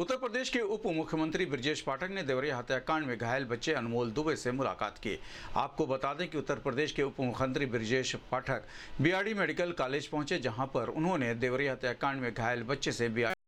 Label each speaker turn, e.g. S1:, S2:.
S1: उत्तर प्रदेश के उप मुख्यमंत्री ब्रजेश पाठक ने देवरिया हत्याकांड में घायल बच्चे अनमोल दुबे से मुलाकात की आपको बता दें कि उत्तर प्रदेश के उप मुख्यमंत्री Brajesh Pathak BRD medical college पहुंचे जहां पर उन्होंने देवरिया हत्याकांड में घायल बच्चे से बीआरडी